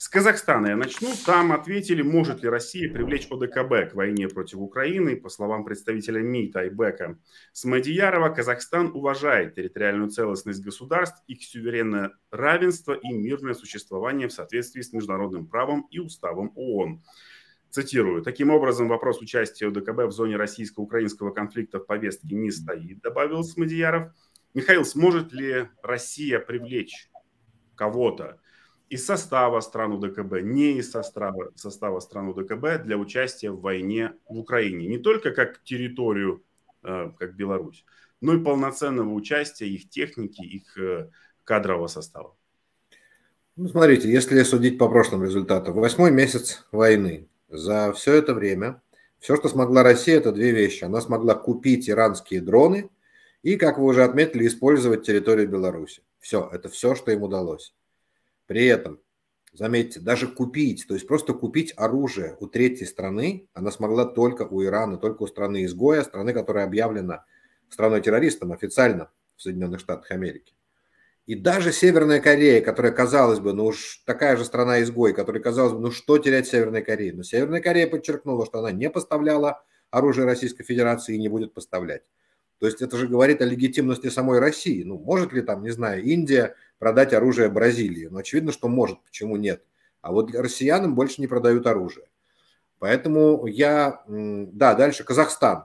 С Казахстана я начну. Там ответили, может ли Россия привлечь ОДКБ к войне против Украины. По словам представителя МИД Айбека Смадиярова, Казахстан уважает территориальную целостность государств, их суверенное равенство и мирное существование в соответствии с международным правом и уставом ООН. Цитирую. Таким образом, вопрос участия ОДКБ в зоне российско-украинского конфликта в повестке не стоит, добавил Смадияров. Михаил, сможет ли Россия привлечь кого-то из состава стран УДКБ, не из состава, состава стран УДКБ для участия в войне в Украине. Не только как территорию, э, как Беларусь, но и полноценного участия их техники, их э, кадрового состава. Ну, смотрите, если судить по прошлым результатам, восьмой месяц войны. За все это время все, что смогла Россия, это две вещи. Она смогла купить иранские дроны и, как вы уже отметили, использовать территорию Беларуси. Все, это все, что им удалось. При этом, заметьте, даже купить, то есть просто купить оружие у третьей страны, она смогла только у Ирана, только у страны изгоя, страны, которая объявлена страной-террористом официально в Соединенных Штатах Америки. И даже Северная Корея, которая, казалась бы, ну уж такая же страна-изгой, которая, казалась бы, ну что терять Северной Корее? Но Северная Корея подчеркнула, что она не поставляла оружие Российской Федерации и не будет поставлять. То есть это же говорит о легитимности самой России. Ну, может ли там, не знаю, Индия продать оружие Бразилии? Ну, очевидно, что может, почему нет? А вот россиянам больше не продают оружие. Поэтому я... Да, дальше Казахстан.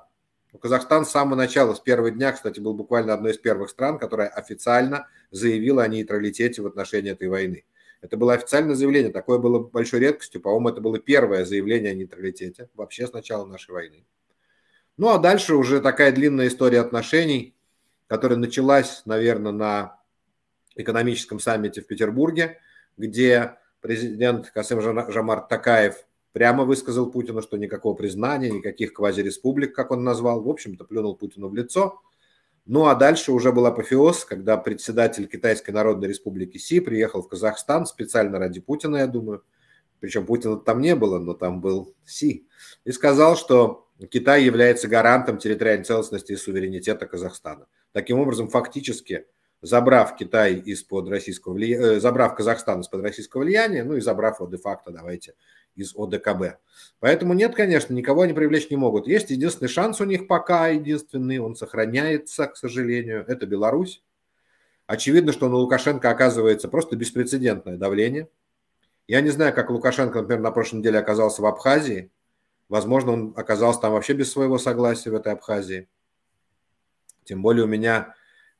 Ну, Казахстан с самого начала, с первого дня, кстати, был буквально одной из первых стран, которая официально заявила о нейтралитете в отношении этой войны. Это было официальное заявление, такое было большой редкостью. По-моему, это было первое заявление о нейтралитете вообще с начала нашей войны. Ну а дальше уже такая длинная история отношений, которая началась, наверное, на экономическом саммите в Петербурге, где президент Касым Жамар Такаев прямо высказал Путину, что никакого признания, никаких квазиреспублик, как он назвал, в общем-то, плюнул Путину в лицо. Ну а дальше уже был апофеоз, когда председатель Китайской Народной Республики Си приехал в Казахстан специально ради Путина, я думаю. Причем Путина там не было, но там был Си. И сказал, что Китай является гарантом территориальной целостности и суверенитета Казахстана. Таким образом, фактически, забрав Китай из-под российского влияния, э, забрав Казахстан из-под российского влияния, ну и забрав его де-факто, давайте, из ОДКБ. Поэтому нет, конечно, никого они привлечь не могут. Есть единственный шанс у них пока, единственный, он сохраняется, к сожалению, это Беларусь. Очевидно, что на Лукашенко оказывается просто беспрецедентное давление. Я не знаю, как Лукашенко, например, на прошлой неделе оказался в Абхазии, Возможно, он оказался там вообще без своего согласия в этой Абхазии. Тем более у меня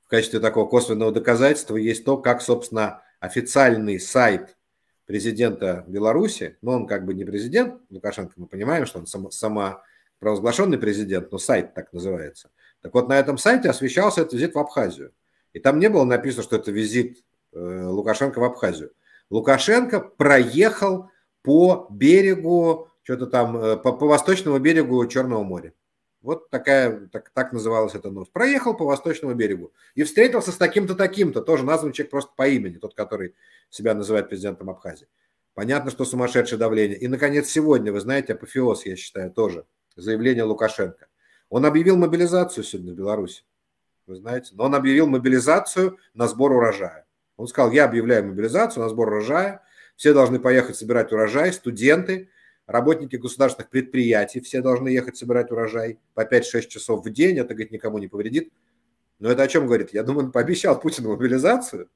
в качестве такого косвенного доказательства есть то, как, собственно, официальный сайт президента Беларуси, но он как бы не президент, Лукашенко, мы понимаем, что он сама провозглашенный президент, но сайт так называется. Так вот, на этом сайте освещался этот визит в Абхазию. И там не было написано, что это визит э, Лукашенко в Абхазию. Лукашенко проехал по берегу что-то там э, по, по восточному берегу Черного моря. Вот такая, так, так называлась эта новость. Проехал по восточному берегу и встретился с таким-то, таким-то. Тоже назван человек просто по имени, тот, который себя называет президентом Абхазии. Понятно, что сумасшедшее давление. И, наконец, сегодня, вы знаете, апофеоз, я считаю, тоже. Заявление Лукашенко. Он объявил мобилизацию сегодня в Беларуси. Вы знаете, но он объявил мобилизацию на сбор урожая. Он сказал, я объявляю мобилизацию на сбор урожая. Все должны поехать собирать урожай, студенты – Работники государственных предприятий все должны ехать собирать урожай по 5-6 часов в день. Это, говорит, никому не повредит. Но это о чем говорит? Я думаю, он пообещал Путину мобилизацию,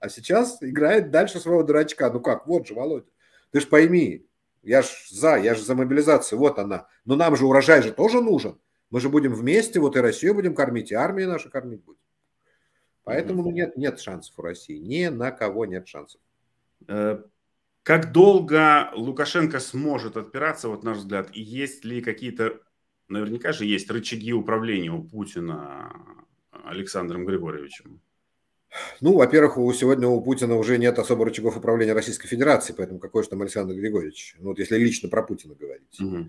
а сейчас играет дальше своего дурачка. Ну как, вот же, Володя, ты ж пойми, я ж за, я же за мобилизацию, вот она. Но нам же урожай же тоже нужен. Мы же будем вместе, вот и Россию будем кормить, и армию нашу кормить будем. Поэтому ну, нет, нет шансов у России. Ни на кого нет шансов. Э, как долго Лукашенко сможет отпираться, вот наш взгляд, и есть ли какие-то, наверняка же есть рычаги управления у Путина Александром Григорьевичем? Ну, во-первых, у, сегодня у Путина уже нет особо рычагов управления Российской Федерации, поэтому какой же там Александр Григорьевич? Ну, вот если лично про Путина говорить. Угу.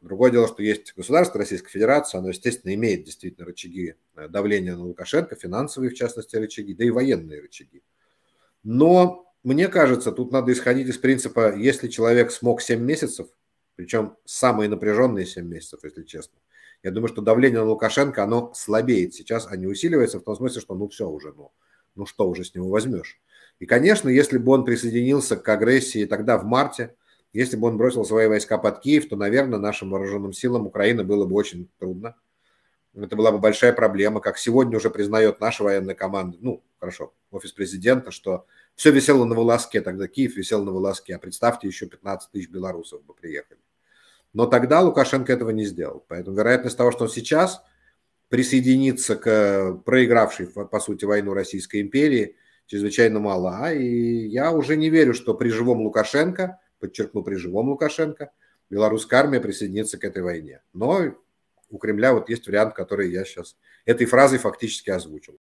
Другое дело, что есть государство Российской Федерации, оно, естественно, имеет действительно рычаги э, давления на Лукашенко, финансовые, в частности, рычаги, да и военные рычаги. Но мне кажется, тут надо исходить из принципа, если человек смог 7 месяцев, причем самые напряженные 7 месяцев, если честно, я думаю, что давление на Лукашенко, оно слабеет сейчас, а не усиливается в том смысле, что ну все уже, ну, ну что уже с него возьмешь. И, конечно, если бы он присоединился к агрессии тогда в марте, если бы он бросил свои войска под Киев, то, наверное, нашим вооруженным силам Украины было бы очень трудно. Это была бы большая проблема, как сегодня уже признает наша военная команда, ну, хорошо, офис президента, что все висело на волоске тогда, Киев висел на волоске, а представьте, еще 15 тысяч белорусов бы приехали. Но тогда Лукашенко этого не сделал. Поэтому вероятность того, что он сейчас присоединится к проигравшей, по сути, войну Российской империи, чрезвычайно мала. И я уже не верю, что при живом Лукашенко, подчеркну, при живом Лукашенко, белорусская армия присоединится к этой войне. Но у Кремля вот есть вариант, который я сейчас этой фразой фактически озвучил.